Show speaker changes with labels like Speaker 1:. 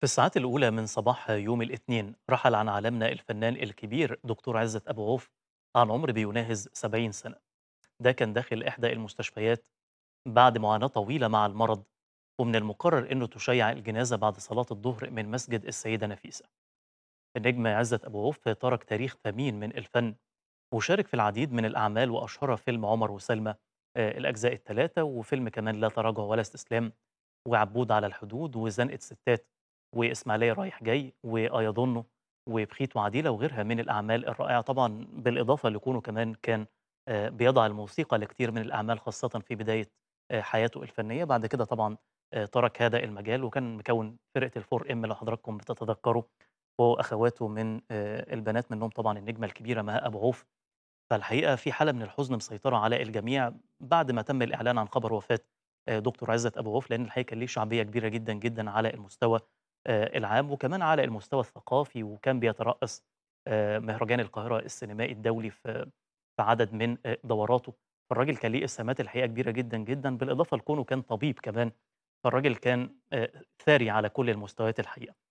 Speaker 1: في الساعات الأولى من صباح يوم الاثنين رحل عن عالمنا الفنان الكبير دكتور عزت أبو عوف عن عمر بيناهز 70 سنة ده كان داخل إحدى المستشفيات بعد معاناة طويلة مع المرض ومن المقرر أنه تشيع الجنازة بعد صلاة الظهر من مسجد السيدة نفيسة النجم عزت أبو عوف ترك تاريخ ثمين من الفن وشارك في العديد من الأعمال وأشهرها فيلم عمر وسلمى آه، الأجزاء الثلاثة وفيلم كمان لا تراجع ولا استسلام وعبود على الحدود وزنقة ستات واسماعيليه رايح جاي وايظنه وبخيت وعديله وغيرها من الاعمال الرائعه طبعا بالاضافه لكونه كمان كان آه، بيضع الموسيقى لكثير من الاعمال خاصه في بدايه آه، حياته الفنيه بعد كده طبعا آه، ترك هذا المجال وكان مكون فرقه الفور ام اللي حضراتكم بتتذكروا واخواته من البنات منهم طبعا النجمه الكبيره مها ابو عوف فالحقيقه في حاله من الحزن مسيطره على الجميع بعد ما تم الاعلان عن خبر وفاه دكتور عزت ابو عوف لان الحقيقه كان ليه شعبيه كبيره جدا جدا على المستوى آه، العام وكمان على المستوى الثقافي وكان بيترأس آه، مهرجان القاهرة السينمائي الدولي في عدد من آه، دوراته فالراجل كان ليه اسهامات الحقيقه كبيره جدا جدا بالاضافه لكونه كان طبيب كمان فالراجل كان ثري على كل المستويات الحقيقه